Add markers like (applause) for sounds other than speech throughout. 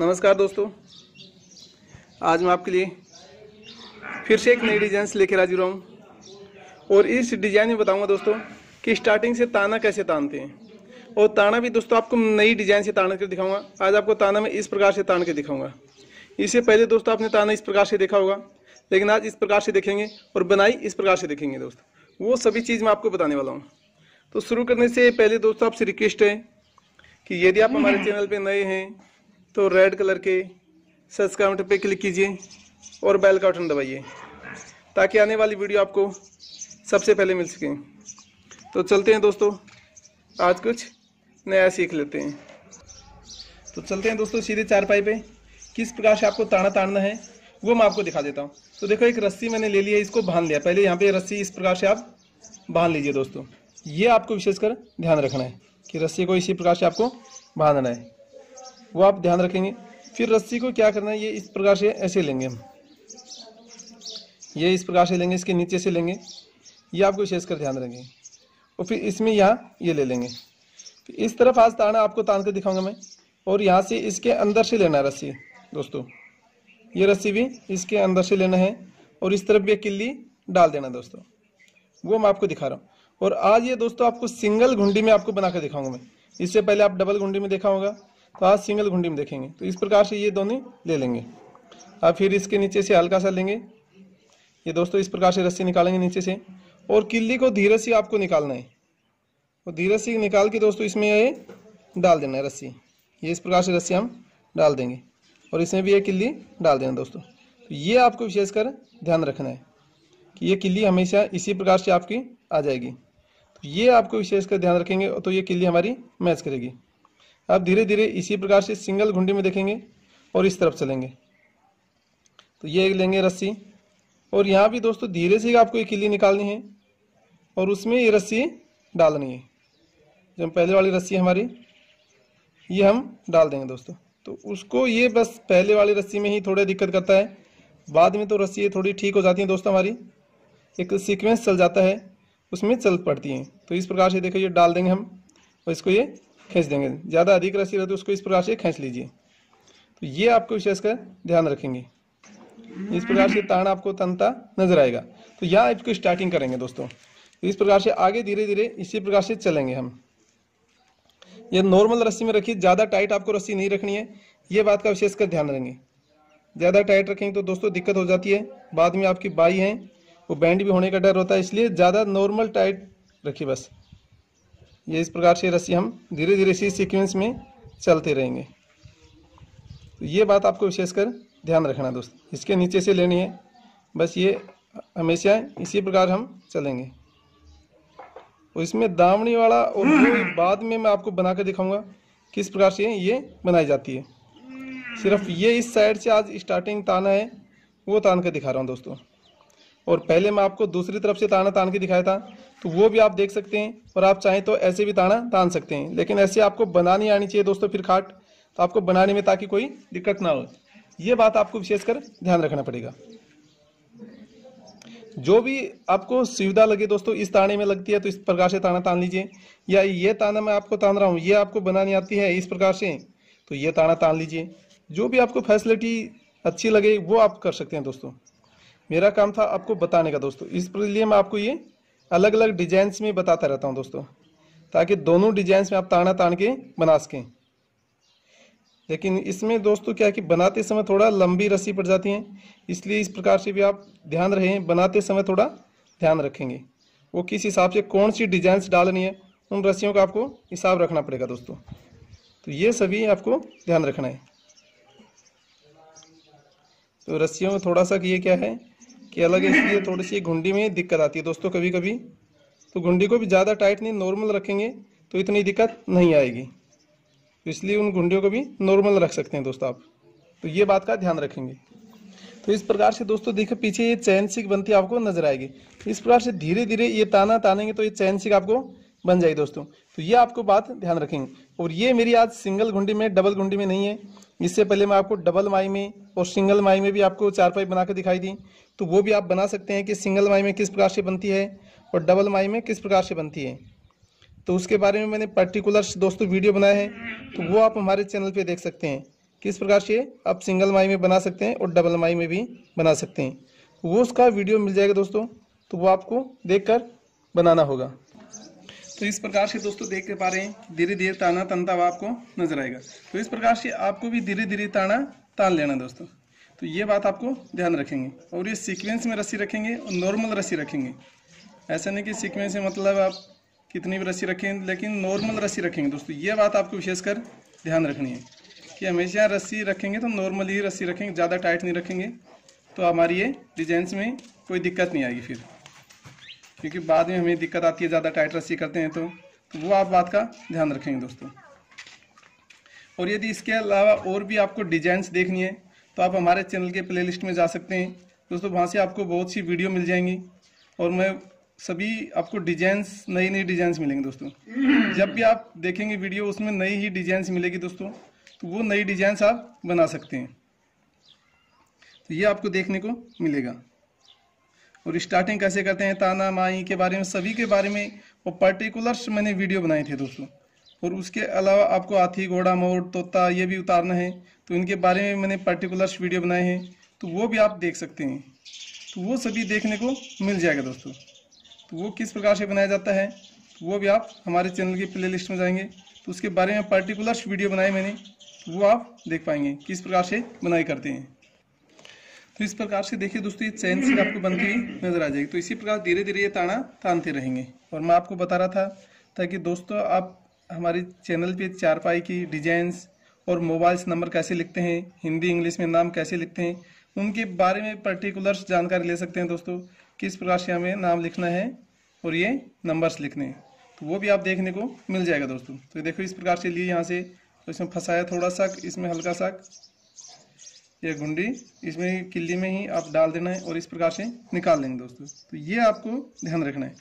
नमस्कार दोस्तों आज मैं आपके लिए फिर से एक नई डिजाइन लेकर हाजिर रहा हूँ और इस डिजाइन में बताऊंगा दोस्तों कि स्टार्टिंग से ताना कैसे तानते हैं और ताना भी दोस्तों आपको नई डिजाइन से तान कर दिखाऊंगा आज आपको ताना में इस प्रकार से तान के दिखाऊंगा इससे पहले दोस्तों आपने ताना इस प्रकार से देखा होगा लेकिन आज इस प्रकार से देखेंगे और बनाई इस प्रकार से देखेंगे दोस्तों वो सभी चीज़ मैं आपको बताने वाला हूँ तो शुरू करने से पहले दोस्तों आपसे रिक्वेस्ट है कि यदि आप हमारे हम्म। चैनल पर नए हैं तो रेड कलर के सब्सक्राइब बटन पर क्लिक कीजिए और बेल का बटन दबाइए ताकि आने वाली वीडियो आपको सबसे पहले मिल सके तो चलते हैं दोस्तों आज कुछ नया सीख लेते हैं तो चलते हैं दोस्तों सीधे चारपाई पे किस प्रकार से आपको ताना ताड़ना है वो मैं आपको दिखा देता हूँ तो देखो एक रस्सी मैंने ले लिया है इसको बांध लिया पहले यहाँ पे रस्सी इस प्रकार से आप बांध लीजिए दोस्तों ये आपको विशेषकर ध्यान रखना है कि रस्सी को इसी प्रकार से आपको बांधना है वो आप ध्यान रखेंगे फिर रस्सी को क्या करना है ये इस प्रकार से ऐसे लेंगे हम ये इस प्रकार से लेंगे इसके नीचे से लेंगे ये आपको विशेष कर ध्यान रखेंगे और फिर इसमें यहाँ ये ले लेंगे फिर इस तरफ आज ताना आपको तान कर दिखाऊंगा मैं और यहाँ से इसके अंदर से लेना है रस्सी दोस्तों ये रस्सी भी इसके अंदर से लेना है और इस तरफ भी किल्ली डाल देना दोस्तों वो मैं आपको दिखा रहा हूँ और आज ये दोस्तों आपको सिंगल घुंडी में आपको बनाकर दिखाऊंगा मैं इससे पहले आप डबल घुंडी में देखा होगा तो आज सिंगल घुंडी में देखेंगे तो इस प्रकार से ये दोनों ले लेंगे अब फिर इसके नीचे से हल्का सा लेंगे ये दोस्तों इस प्रकार से रस्सी निकालेंगे नीचे से और किल्ली को धीरे से आपको निकालना है और धीरे से निकाल के दोस्तों इसमें ये डाल देना है रस्सी ये इस प्रकार से रस्सी हम डाल देंगे और इसमें भी ये किल्ली डाल देना दोस्तों तो ये आपको विशेषकर ध्यान रखना है कि ये किल्ली हमेशा इसी प्रकार से आपकी आ जाएगी तो ये आपको विशेषकर ध्यान रखेंगे तो ये किल्ली हमारी मैच करेगी आप धीरे धीरे इसी प्रकार से सिंगल घुंडी में देखेंगे और इस तरफ चलेंगे तो ये लेंगे रस्सी और यहाँ भी दोस्तों धीरे से आपको ये किली निकालनी है और उसमें ये रस्सी डालनी है जो पहले वाली रस्सी हमारी ये हम डाल देंगे दोस्तों तो उसको ये बस पहले वाली रस्सी में ही थोड़ा दिक्कत करता है बाद में तो रस्सी ये थोड़ी ठीक हो जाती है दोस्तों हमारी एक सीक्वेंस चल जाता है उसमें चल पड़ती हैं तो इस प्रकार से देखो ये डाल देंगे हम और इसको ये खींच देंगे ज़्यादा अधिक राशि रहती है उसको इस प्रकार से खींच लीजिए तो ये आपको विशेषकर ध्यान रखेंगे इस प्रकार से ताण आपको तनता नजर आएगा तो यहाँ इसको स्टार्टिंग करेंगे दोस्तों तो इस प्रकार से आगे धीरे धीरे इसी प्रकार से चलेंगे हम ये नॉर्मल रस्सी में रखिए ज़्यादा टाइट आपको रस्सी नहीं रखनी है ये बात का विशेषकर ध्यान रखेंगे ज़्यादा टाइट रखेंगे तो दोस्तों दिक्कत हो जाती है बाद में आपकी बाई है वो बैंड भी होने का डर होता है इसलिए ज़्यादा नॉर्मल टाइट रखिए बस ये इस प्रकार से रस्सी हम धीरे धीरे इसी सीक्वेंस में चलते रहेंगे तो ये बात आपको विशेषकर ध्यान रखना दोस्त इसके नीचे से लेनी है बस ये हमेशा इसी प्रकार हम चलेंगे और इसमें दामनी वाला और (clears throat) बाद में मैं आपको बना कर दिखाऊंगा किस प्रकार से ये बनाई जाती है सिर्फ ये इस साइड से आज स्टार्टिंग ताना है वो तान कर दिखा रहा हूँ दोस्तों और पहले मैं आपको दूसरी तरफ से ताना तान के दिखाया था तो वो भी आप देख सकते हैं और आप चाहें तो ऐसे भी ताना तान सकते हैं लेकिन ऐसे आपको बनानी आनी चाहिए दोस्तों फिर खाट तो आपको बनाने में ताकि कोई दिक्कत ना हो ये बात आपको विशेषकर ध्यान रखना पड़ेगा जो भी आपको सुविधा लगे दोस्तों इस ताने में लगती है तो इस प्रकार से ताना तान लीजिए या ये ताना मैं आपको तान रहा हूँ ये आपको बनानी आती है इस प्रकार से तो ये ताना तान लीजिए जो भी आपको फैसिलिटी अच्छी लगे वो आप कर सकते हैं दोस्तों मेरा काम था आपको बताने का दोस्तों इस लिए मैं आपको ये अलग अलग डिजाइन में बताता रहता हूँ दोस्तों ताकि दोनों डिजाइन में आप ताना तान के बना सकें लेकिन इसमें दोस्तों क्या है कि बनाते समय थोड़ा लंबी रस्सी पड़ जाती है इसलिए इस प्रकार से भी आप ध्यान रहें बनाते समय थोड़ा ध्यान रखेंगे वो किस हिसाब से कौन सी डिजाइन डालनी है उन रस्सियों का आपको हिसाब रखना पड़ेगा दोस्तों तो ये सभी आपको ध्यान रखना है तो रस्सियों में थोड़ा सा ये क्या है कि अलग है इसलिए थोड़ी सी घुंडी में दिक्कत आती है दोस्तों कभी कभी तो घुंडी को भी ज़्यादा टाइट नहीं नॉर्मल रखेंगे तो इतनी दिक्कत नहीं आएगी तो इसलिए उन घुंडियों को भी नॉर्मल रख सकते हैं दोस्तों आप तो ये बात का ध्यान रखेंगे तो इस प्रकार से दोस्तों देखो पीछे ये चैन सिक बनती आपको नजर आएगी इस प्रकार से धीरे धीरे ये ताना तानेंगे तो ये चैन सिक आपको बन जाएगी दोस्तों तो ये आपको बात ध्यान रखेंगे और ये मेरी आज सिंगल घुंडी में डबल घुंडी में नहीं है इससे पहले मैं आपको डबल माई में और सिंगल माई में भी आपको चार पाई बना दिखाई दी तो वो भी आप बना सकते हैं कि सिंगल माई में किस प्रकार से बनती है और डबल माई में किस प्रकार से बनती है तो उसके बारे में मैंने पर्टिकुलर दोस्तों वीडियो बनाया है तो वो आप हमारे चैनल पर देख सकते हैं किस प्रकार से आप सिंगल माई में बना सकते हैं और डबल माई में भी बना सकते हैं वो उसका वीडियो मिल जाएगा दोस्तों तो वो आपको देखकर बनाना होगा तो इस प्रकार से दोस्तों देख पा रहे हैं धीरे धीरे ताना तनता हुआ आपको नजर आएगा तो इस प्रकार से आपको भी धीरे धीरे ताना तान लेना दोस्तों तो ये बात आपको ध्यान रखेंगे और ये सीक्वेंस में रस्सी रखेंगे और नॉर्मल रस्सी रखेंगे ऐसा नहीं कि सीक्वेंस में मतलब आप कितनी भी रस्सी रखें लेकिन नॉर्मल रस्सी रखेंगे दोस्तों ये बात आपको विशेषकर ध्यान रखनी है कि हमेशा रस्सी रखेंगे तो नॉर्मल ही रस्सी रखेंगे ज़्यादा टाइट नहीं रखेंगे तो हमारी ये डिजाइंस में कोई दिक्कत नहीं आएगी फिर क्योंकि बाद में हमें दिक्कत आती है ज़्यादा टाइट रस्सी करते हैं तो, तो वो आप बात का ध्यान रखेंगे दोस्तों और यदि इसके अलावा और भी आपको डिजाइंस देखनी है तो आप हमारे चैनल के प्ले में जा सकते हैं दोस्तों वहाँ से आपको बहुत सी वीडियो मिल जाएंगी और मैं सभी आपको डिजाइंस नई नई डिजाइंस मिलेंगे दोस्तों जब भी आप देखेंगे वीडियो उसमें नई ही डिजाइंस मिलेगी दोस्तों तो वो नई डिजाइंस आप बना सकते हैं तो ये आपको देखने को मिलेगा और स्टार्टिंग कैसे करते हैं ताना माई के बारे में सभी के बारे में और पर्टिकुलर्स मैंने वीडियो बनाई थी दोस्तों और उसके अलावा आपको हाथी घोड़ा मोर तोता ये भी उतारना है तो इनके बारे में मैंने पर्टिकुलर्स वीडियो बनाए हैं तो वो भी आप देख सकते हैं तो वो सभी देखने को मिल जाएगा दोस्तों तो वो किस प्रकार से बनाया जाता है तो वो भी आप हमारे चैनल की प्ले लिस्ट में जाएंगे तो उसके बारे में पर्टिकुलर्स वीडियो बनाए मैंने तो वो आप देख पाएंगे किस प्रकार से बनाई करते हैं तो इस प्रकार से देखिए दोस्तों ये चैन से आपको बनती हुई नजर आ जाएगी तो इसी प्रकार धीरे धीरे ये ताना तानते रहेंगे और मैं आपको बता रहा था ताकि दोस्तों आप हमारे चैनल पे चारपाई की डिजाइंस और मोबाइल्स नंबर कैसे लिखते हैं हिंदी इंग्लिश में नाम कैसे लिखते हैं उनके बारे में पर्टिकुलर्स जानकारी ले सकते हैं दोस्तों किस प्रकार से हमें नाम लिखना है और ये नंबर्स लिखने हैं तो वो भी आप देखने को मिल जाएगा दोस्तों तो देखो इस प्रकार से लिए यहाँ से तो इसमें फंसाया थोड़ा सा इसमें हल्का सा ये गुंडी इसमें किल्ली में ही आप डाल देना है और इस प्रकार से निकाल लेंगे दोस्तों तो ये आपको ध्यान रखना है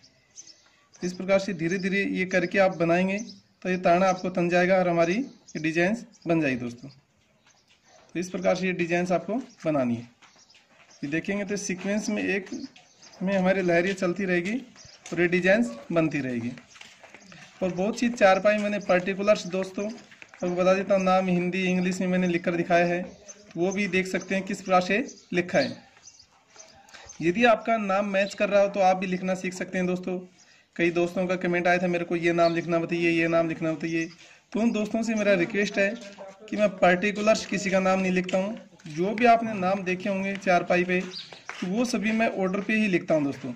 इस प्रकार से धीरे धीरे ये करके आप बनाएंगे तो ये ताना आपको तन जाएगा और हमारी डिजाइंस बन जाएगी दोस्तों तो इस प्रकार से ये डिजाइंस आपको बनानी है ये देखेंगे तो सीक्वेंस में एक में हमारी लहरियाँ चलती रहेगी और ये डिजाइंस बनती रहेगी और बहुत सी चारपाई मैंने पर्टिकुलर्स दोस्तों आपको बता देता हूँ नाम हिंदी इंग्लिश में मैंने लिख कर दिखाया है वो भी देख सकते हैं किस प्रकार से लिखा है यदि आपका नाम मैच कर रहा हो तो आप भी लिखना सीख सकते हैं दोस्तों कई दोस्तों का कमेंट आया था मेरे को ये नाम लिखना बताइए ये नाम लिखना बताइए तो उन दोस्तों से मेरा रिक्वेस्ट है कि मैं पर्टिकुलर किसी का नाम नहीं लिखता हूँ जो भी आपने नाम देखे होंगे चार पाई पे तो वो सभी मैं ऑर्डर पे ही लिखता हूँ दोस्तों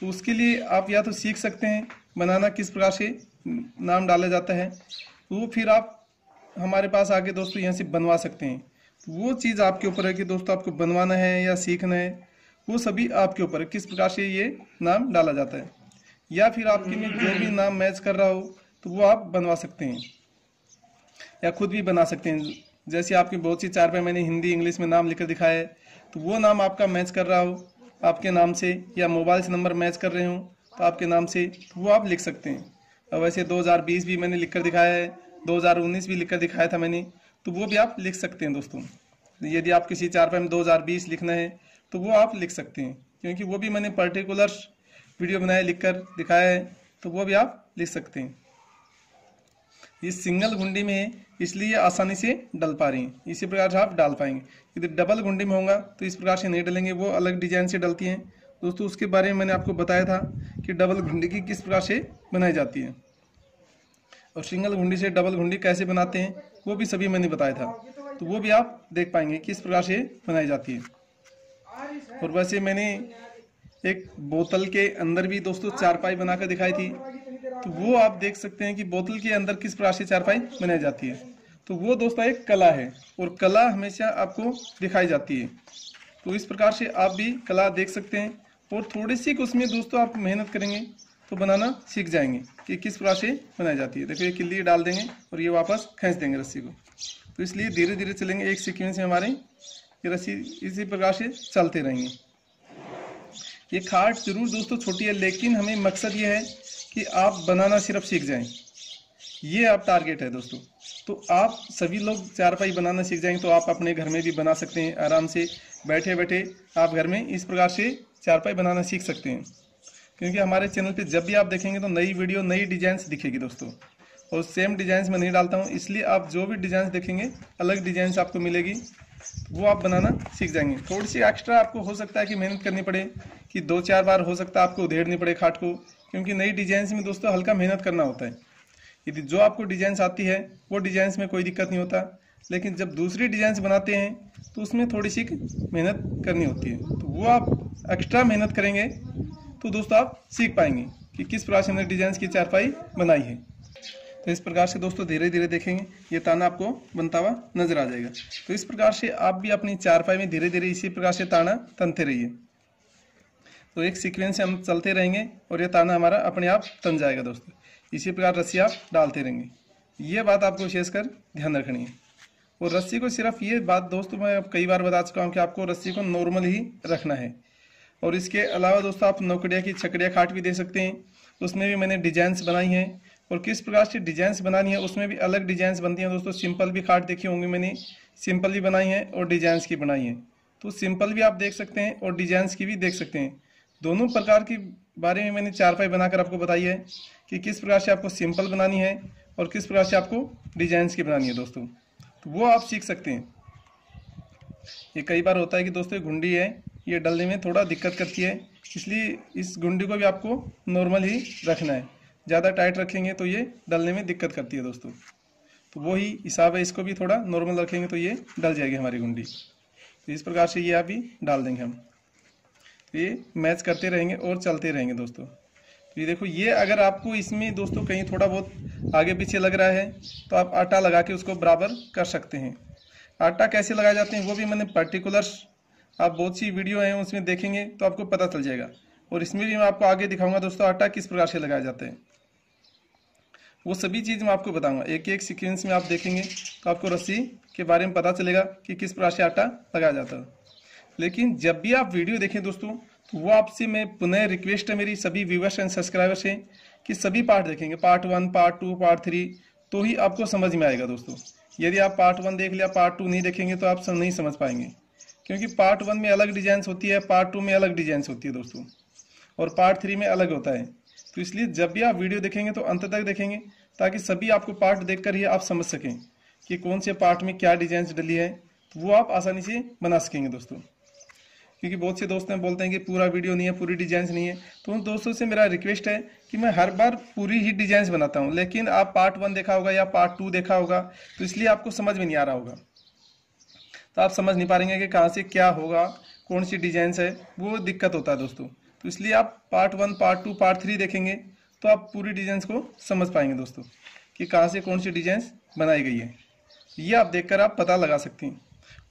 तो उसके लिए आप या तो सीख सकते हैं बनाना किस प्रकार से नाम डाला जाता है वो फिर आप हमारे पास आके दोस्तों यहाँ से बनवा सकते हैं वो चीज़ आपके ऊपर है कि दोस्तों आपको बनवाना है या सीखना है वो सभी आपके ऊपर है किस प्रकार से ये नाम डाला जाता है या फिर आपके में जो भी नाम मैच कर रहा हो तो वो आप बनवा सकते हैं या खुद भी बना सकते हैं जैसे आपके बहुत सी चार पे मैंने हिंदी इंग्लिश में नाम लिखकर दिखाया है तो वो नाम आपका मैच कर रहा हो आपके नाम से या मोबाइल से नंबर मैच कर रहे हो तो आपके नाम से तो वो आप लिख सकते हैं और वैसे 2020 भी मैंने लिख कर दिखाया है 2019 भी लिख कर दिखाया था मैंने तो वो भी आप लिख सकते हैं दोस्तों यदि आप किसी चार पाई में दो हजार बीस लिखना है तो वो आप लिख सकते हैं क्योंकि वो भी मैंने पर्टिकुलर वीडियो बनाया लिख कर दिखाया है तो वो भी आप लिख सकते हैं ये सिंगल घुंडी में है इसलिए आसानी से डल पा रही हैं इसी प्रकार से आप डाल पाएंगे यदि डबल घुंडी में होगा तो इस प्रकार से नहीं डलेंगे वो अलग डिजाइन से डलती हैं दोस्तों उसके बारे में मैंने आपको बताया था कि डबल घुंडी की किस प्रकार से बनाई जाती है और सिंगल घुंडी से डबल घुंडी कैसे बनाते हैं वो भी सभी मैंने बताया था तो वो भी आप देख पाएंगे किस प्रकार से बनाई जाती है और वैसे मैंने एक बोतल के अंदर भी दोस्तों चारपाई बनाकर दिखाई थी तो वो आप देख सकते हैं कि बोतल के अंदर किस प्रकार से चारपाई बनाई जाती है तो वो दोस्तों एक कला है और कला हमेशा आपको दिखाई जाती है तो इस प्रकार से आप भी कला देख सकते हैं और थोड़ी सी उसमें दोस्तों आप मेहनत करेंगे तो बनाना सीख जाएंगे कि किस प्रकार से बनाई जाती है देखो ये किल्ली डाल देंगे और ये वापस खींच देंगे रस्सी को तो इसलिए धीरे धीरे चलेंगे एक सीक्वेंस में हमारे ये रस्सी इसी प्रकार से चलते रहेंगे ये खाट जरूर दोस्तों छोटी है लेकिन हमें मकसद ये है कि आप बनाना सिर्फ सीख जाएं ये आप टारगेट है दोस्तों तो आप सभी लोग चारपाई बनाना सीख जाएंगे तो आप अपने घर में भी बना सकते हैं आराम से बैठे बैठे आप घर में इस प्रकार से चारपाई बनाना सीख सकते हैं क्योंकि हमारे चैनल पे जब भी आप देखेंगे तो नई वीडियो नई डिज़ाइन दिखेगी दोस्तों और सेम डिजाइंस मैं नहीं डालता हूँ इसलिए आप जो भी डिजाइन देखेंगे अलग डिजाइंस आपको मिलेगी वो आप बनाना सीख जाएंगे थोड़ी सी एक्स्ट्रा आपको हो सकता है कि मेहनत करनी पड़े कि दो चार बार हो सकता है आपको उधेड़नी पड़े खाट को क्योंकि नई डिजाइन में दोस्तों हल्का मेहनत करना होता है यदि जो आपको डिजाइन आती है वो डिजाइन में कोई दिक्कत नहीं होता लेकिन जब दूसरी डिजाइंस बनाते हैं तो उसमें थोड़ी सी मेहनत करनी होती है तो वो आप एक्स्ट्रा मेहनत करेंगे तो दोस्तों आप सीख पाएंगे कि किस प्रकार से हमने डिजाइंस की चारपाई बनाई है तो इस प्रकार से दोस्तों धीरे धीरे देखेंगे ये ताना आपको बनता हुआ नजर आ जाएगा तो इस प्रकार से आप भी अपनी चारपाई में धीरे धीरे इसी प्रकार से ताना तनते रहिए तो एक सीक्वेंस से हम चलते रहेंगे और ये ताना हमारा अपने आप तन जाएगा दोस्तों इसी प्रकार रस्सी आप डालते रहेंगे ये बात आपको विशेषकर ध्यान रखनी है और रस्सी को सिर्फ ये बात दोस्तों मैं कई बार बता चुका हूँ कि आपको रस्सी को नॉर्मल ही रखना है और इसके अलावा दोस्तों आप नौकरिया की छकड़िया खाट भी दे सकते हैं उसमें भी मैंने डिजाइंस बनाई हैं और किस प्रकार से डिजाइंस बनानी है उसमें भी अलग डिजाइंस बनती हैं दोस्तों सिंपल भी खाट देखी होंगी मैंने सिंपल भी बनाई है और डिजाइंस की बनाई है तो सिंपल भी आप देख सकते हैं और डिजाइंस की भी देख सकते हैं दोनों प्रकार के बारे में मैंने चारपाई बनाकर आपको बताई है कि किस प्रकार से आपको सिंपल बनानी है और किस प्रकार से आपको डिजाइंस की बनानी है दोस्तों तो वो आप सीख सकते हैं ये कई बार होता है कि दोस्तों घुंडी है ये डलने में थोड़ा दिक्कत करती है इसलिए इस घुंडी को भी आपको नॉर्मल ही रखना है ज़्यादा टाइट रखेंगे तो ये डलने में दिक्कत करती है दोस्तों तो वही हिसाब है इसको भी थोड़ा नॉर्मल रखेंगे तो ये डल जाएगी हमारी गुंडी तो इस प्रकार से ये आप भी डाल देंगे हम तो ये मैच करते रहेंगे और चलते रहेंगे दोस्तों तो ये देखो ये अगर आपको इसमें दोस्तों कहीं थोड़ा बहुत आगे पीछे लग रहा है तो आप आटा लगा के उसको बराबर कर सकते हैं आटा कैसे लगाए जाते हैं वो भी मैंने पर्टिकुलर आप बहुत सी वीडियो हैं उसमें देखेंगे तो आपको पता चल जाएगा और इसमें भी मैं आपको आगे दिखाऊंगा दोस्तों आटा किस प्रकार से लगाया जाता है वो सभी चीज़ मैं आपको बताऊंगा एक एक सीक्वेंस में आप देखेंगे तो आपको रस्सी के बारे में पता चलेगा कि किस प्रकार से आटा लगाया जाता है लेकिन जब भी आप वीडियो देखें दोस्तों तो वो आपसे मैं पुनः रिक्वेस्ट है मेरी सभी व्यूवर्स एंड सब्सक्राइबर्स से कि सभी पार्ट देखेंगे part one part two part three तो ही आपको समझ में आएगा दोस्तों यदि आप पार्ट वन देख लिया पार्ट टू नहीं देखेंगे तो आप सब नहीं समझ पाएंगे क्योंकि पार्ट वन में अलग डिजाइंस होती है पार्ट टू में अलग डिजाइंस होती है दोस्तों और पार्ट थ्री में अलग होता है तो इसलिए जब भी आप वीडियो देखेंगे तो अंत तक देखेंगे ताकि सभी आपको पार्ट देखकर ही आप समझ सकें कि कौन से पार्ट में क्या डिजाइन डली है तो वो आप आसानी से बना सकेंगे दोस्तों क्योंकि बहुत से दोस्त हैं बोलते हैं कि पूरा वीडियो नहीं है पूरी डिजाइंस नहीं है तो उन दोस्तों से मेरा रिक्वेस्ट है कि मैं हर बार पूरी ही डिजाइंस बनाता हूँ लेकिन आप पार्ट वन देखा होगा या पार्ट टू देखा होगा तो इसलिए आपको समझ में नहीं आ रहा होगा तो आप समझ नहीं पा रहे कि कहाँ से क्या होगा कौन सी डिजाइंस है वो दिक्कत होता है दोस्तों तो इसलिए आप part one part two part three देखेंगे तो आप पूरी डिजाइंस को समझ पाएंगे दोस्तों कि कहाँ से कौन सी डिजाइंस बनाई गई है ये आप देखकर आप पता लगा सकते हैं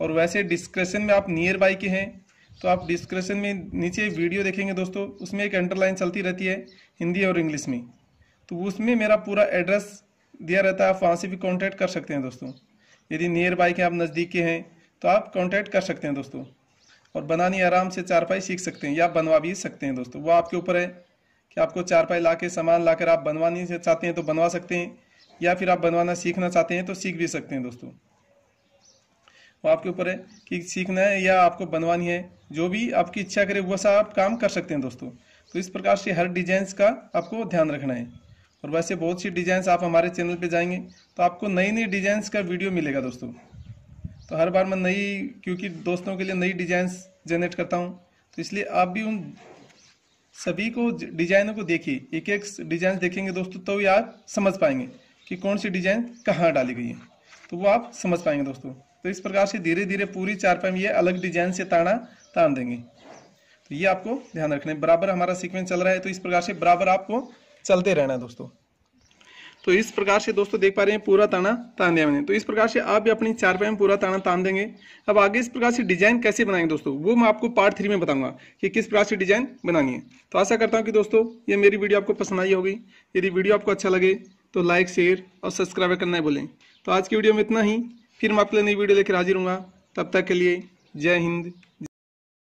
और वैसे डिस्क्रिप्शन में आप नियर बाई के हैं तो आप डिस्क्रिप्शन में नीचे वीडियो देखेंगे दोस्तों उसमें एक अंडरलाइन चलती रहती है हिंदी और इंग्लिश में तो उसमें मेरा पूरा एड्रेस दिया रहता है आप वहाँ से भी कॉन्टैक्ट कर सकते हैं दोस्तों यदि नियर बाई के आप नज़दीक के हैं तो आप कॉन्टैक्ट कर सकते हैं दोस्तों और बनानी आराम से चारपाई सीख सकते हैं या बनवा भी सकते हैं दोस्तों वो आपके ऊपर है कि आपको चारपाई ला के सामान ला कर आप बनवानी से चाहते हैं तो बनवा सकते हैं या फिर आप बनवाना सीखना चाहते हैं तो सीख भी सकते हैं दोस्तों वो आपके ऊपर है कि सीखना है या आपको बनवानी है जो भी आपकी इच्छा करे वैसा आप काम कर सकते हैं दोस्तों तो इस प्रकार से हर डिजाइन का आपको ध्यान रखना है और वैसे बहुत सी डिजाइन आप हमारे चैनल पे जाएंगे तो आपको नई नई डिजाइन का वीडियो मिलेगा दोस्तों तो हर बार मैं नई क्योंकि दोस्तों के लिए नई डिजाइंस जनरेट करता हूँ तो इसलिए आप भी उन सभी को डिजाइनों को देखिए एक एक डिजाइन देखेंगे दोस्तों तो भी आप समझ पाएंगे कि कौन सी डिजाइन कहाँ डाली गई है तो वो आप समझ पाएंगे दोस्तों तो इस प्रकार से धीरे धीरे पूरी चार में ये अलग डिजाइन से ताना तान देंगे तो ये आपको ध्यान रखना है बराबर हमारा सीक्वेंस चल रहा है तो इस प्रकार से बराबर आपको चलते रहना है दोस्तों तो इस प्रकार से दोस्तों देख पा रहे हैं पूरा ताना तान दिया मैंने तो इस प्रकार से आप भी अपनी चार पाई में पूरा ताना तान देंगे अब आगे इस प्रकार से डिजाइन कैसे बनाएंगे दोस्तों वो मैं आपको पार्ट थ्री में बताऊंगा कि किस प्रकार से डिजाइन बनानी है तो आशा करता हूँ कि दोस्तों ये मेरी वीडियो आपको पसंद आई होगी यदि वीडियो आपको अच्छा लगे तो लाइक शेयर और सब्सक्राइब करना ही बोलें तो आज की वीडियो में इतना ही फिर मैं आपके लिए नई वीडियो लेकर हाजिर हूँ तब तक के लिए जय हिंद